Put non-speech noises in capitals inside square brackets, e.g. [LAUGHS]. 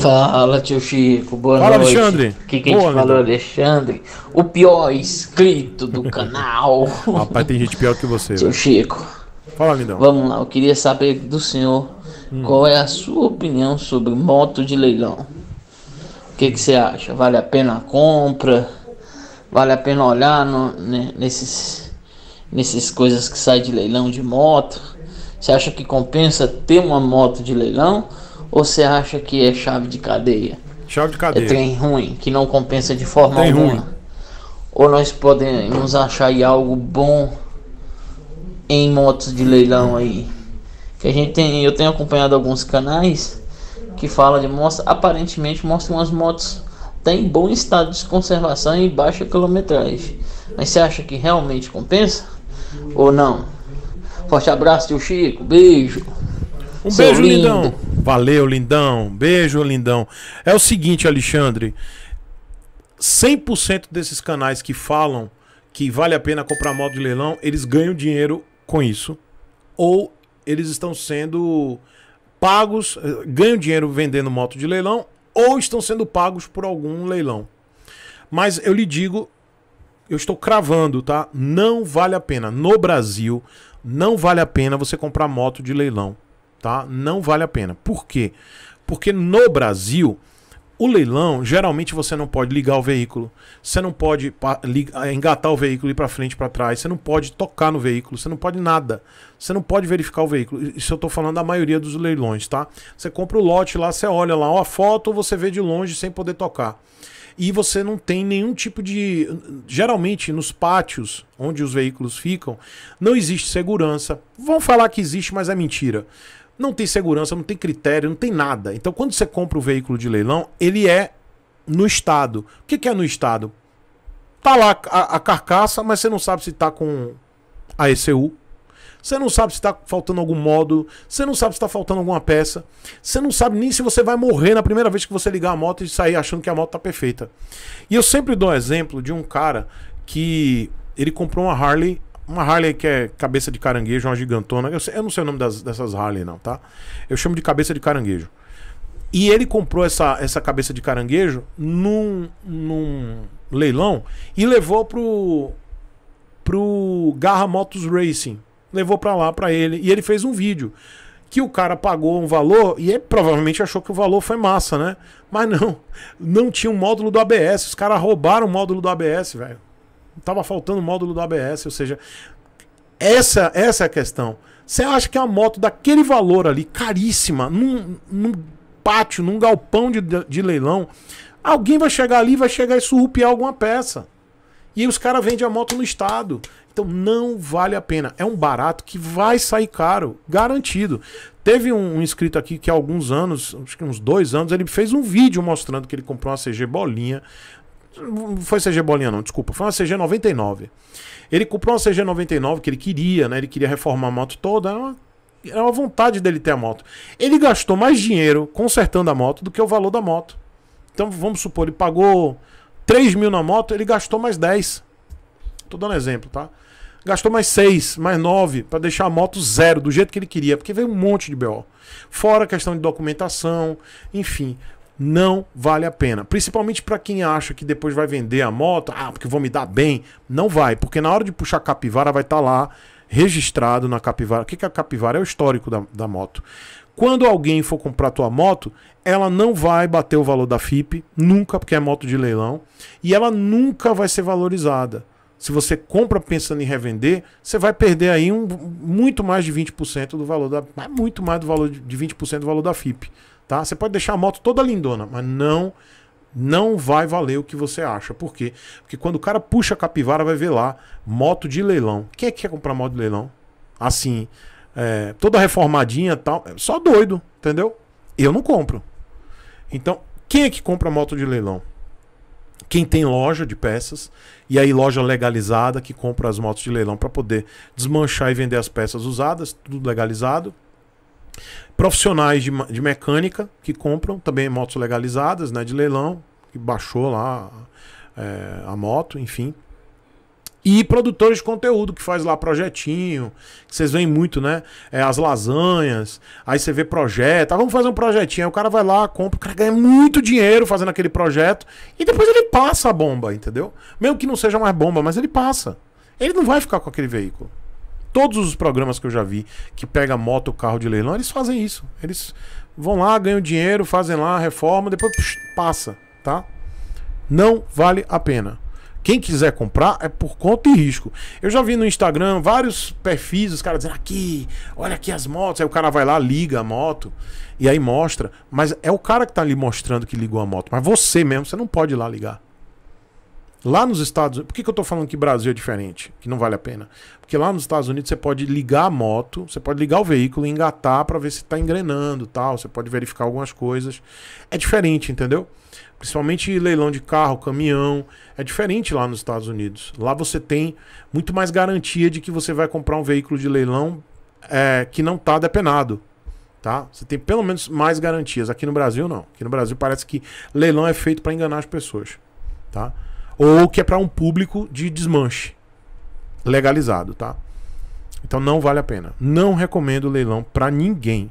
Fala, tio Chico. Boa Fala, noite. Alexandre. que quem Boa, falou, Alexandre. O pior inscrito do canal. [LAUGHS] Rapaz, tem gente pior que você. Tio véio. Chico. Fala, lindão. Vamos lá, eu queria saber do senhor hum. qual é a sua opinião sobre moto de leilão. O que, que você acha? Vale a pena a compra? Vale a pena olhar no, né, nesses, nesses coisas que saem de leilão de moto? Você acha que compensa ter uma moto de leilão? Ou você acha que é chave de cadeia? Chave de cadeia. É trem ruim, que não compensa de forma trem alguma. Ruim. Ou nós podemos achar aí algo bom em motos de leilão aí. Que a gente tem, eu tenho acompanhado alguns canais que fala de mostra, aparentemente mostram umas motos tem bom estado de conservação e baixa quilometragem. Mas você acha que realmente compensa ou não? Forte abraço, tio Chico. Beijo. Um Seu beijo, lindo. lindão. Valeu, lindão. Beijo, lindão. É o seguinte, Alexandre. 100% desses canais que falam que vale a pena comprar moto de leilão, eles ganham dinheiro com isso. Ou eles estão sendo pagos, eh, ganham dinheiro vendendo moto de leilão, ou estão sendo pagos por algum leilão. Mas eu lhe digo, eu estou cravando, tá? Não vale a pena. No Brasil, não vale a pena você comprar moto de leilão tá? Não vale a pena. Por quê? Porque no Brasil, o leilão, geralmente você não pode ligar o veículo, você não pode ah, engatar o veículo ir para frente, para trás, você não pode tocar no veículo, você não pode nada. Você não pode verificar o veículo. Isso eu estou falando da maioria dos leilões, tá? Você compra o lote lá, você olha lá a foto, você vê de longe sem poder tocar. E você não tem nenhum tipo de. Geralmente, nos pátios onde os veículos ficam, não existe segurança. Vão falar que existe, mas é mentira não tem segurança, não tem critério, não tem nada. Então, quando você compra o veículo de leilão, ele é no estado. O que, que é no estado? Tá lá a, a, carcaça, mas você não sabe se tá com a ECU. Você não sabe se tá faltando algum módulo. Você não sabe se tá faltando alguma peça. Você não sabe nem se você vai morrer na primeira vez que você ligar a moto e sair achando que a moto tá perfeita. E eu sempre dou um exemplo de um cara que ele comprou uma Harley uma Harley que é cabeça de caranguejo, uma gigantona. Eu, sei, eu não sei o nome das, dessas Harley, não, tá? Eu chamo de cabeça de caranguejo. E ele comprou essa, essa cabeça de caranguejo num, num leilão e levou pro, pro Garra Motos Racing. Levou para lá, para ele. E ele fez um vídeo que o cara pagou um valor e provavelmente achou que o valor foi massa, né? Mas não, não tinha um módulo do ABS. Os caras roubaram o módulo do ABS, velho tava faltando módulo do ABS, ou seja, essa, essa é a questão. Você acha que a moto daquele valor ali, caríssima, num, num pátio, num galpão de, de leilão, alguém vai chegar ali vai chegar e surrupiar alguma peça. E os caras vendem a moto no estado. Então não vale a pena. É um barato que vai sair caro, garantido. Teve um, um inscrito aqui que há alguns anos, acho que uns dois anos, ele fez um vídeo mostrando que ele comprou uma CG bolinha não foi CG Bolinha, não, desculpa. Foi uma CG 99. Ele comprou uma CG 99 que ele queria, né? Ele queria reformar a moto toda. Era uma, era uma vontade dele ter a moto. Ele gastou mais dinheiro consertando a moto do que o valor da moto. Então vamos supor, ele pagou 3 mil na moto, ele gastou mais 10. Tô dando exemplo, tá? Gastou mais 6, mais 9 para deixar a moto zero, do jeito que ele queria, porque veio um monte de BO. Fora a questão de documentação, enfim não vale a pena. Principalmente para quem acha que depois vai vender a moto, ah, porque vou me dar bem. Não vai, porque na hora de puxar a capivara vai estar tá lá registrado na capivara. O que é a capivara? É o histórico da, da moto. Quando alguém for comprar tua moto, ela não vai bater o valor da FIP, nunca, porque é moto de leilão, e ela nunca vai ser valorizada. Se você compra pensando em revender, você vai perder aí um, muito mais de 20% do valor da. Muito mais do valor de 20% do valor da FIP. Tá? Você pode deixar a moto toda lindona, mas não não vai valer o que você acha. Por quê? Porque quando o cara puxa a capivara, vai ver lá moto de leilão. Quem é que quer comprar moto de leilão? Assim, é, toda reformadinha tal. É só doido, entendeu? Eu não compro. Então, quem é que compra moto de leilão? Quem tem loja de peças e aí loja legalizada que compra as motos de leilão para poder desmanchar e vender as peças usadas, tudo legalizado profissionais de, de mecânica que compram também motos legalizadas, né, de leilão, que baixou lá é, a moto, enfim. E produtores de conteúdo que faz lá projetinho, que vocês veem muito, né? É, as lasanhas, aí você vê projeto, ah, vamos fazer um projetinho. Aí o cara vai lá, compra, o cara ganha muito dinheiro fazendo aquele projeto e depois ele passa a bomba, entendeu? Mesmo que não seja mais bomba, mas ele passa. Ele não vai ficar com aquele veículo todos os programas que eu já vi que pega moto, carro de leilão, eles fazem isso. Eles vão lá, ganham dinheiro, fazem lá a reforma, depois passa, tá? Não vale a pena. Quem quiser comprar é por conta e risco. Eu já vi no Instagram vários perfis, os caras dizendo aqui, olha aqui as motos. Aí o cara vai lá, liga a moto e aí mostra. Mas é o cara que tá ali mostrando que ligou a moto. Mas você mesmo, você não pode ir lá ligar. Lá nos Estados Unidos, por que, que eu estou falando que Brasil é diferente? Que não vale a pena? Porque lá nos Estados Unidos você pode ligar a moto, você pode ligar o veículo e engatar para ver se está engrenando tal, você pode verificar algumas coisas. É diferente, entendeu? Principalmente leilão de carro, caminhão, é diferente lá nos Estados Unidos. Lá você tem muito mais garantia de que você vai comprar um veículo de leilão é, que não está depenado, tá? Você tem pelo menos mais garantias. Aqui no Brasil não. Aqui no Brasil parece que leilão é feito para enganar as pessoas, tá? ou que é para um público de desmanche legalizado, tá? Então não vale a pena. Não recomendo leilão para ninguém.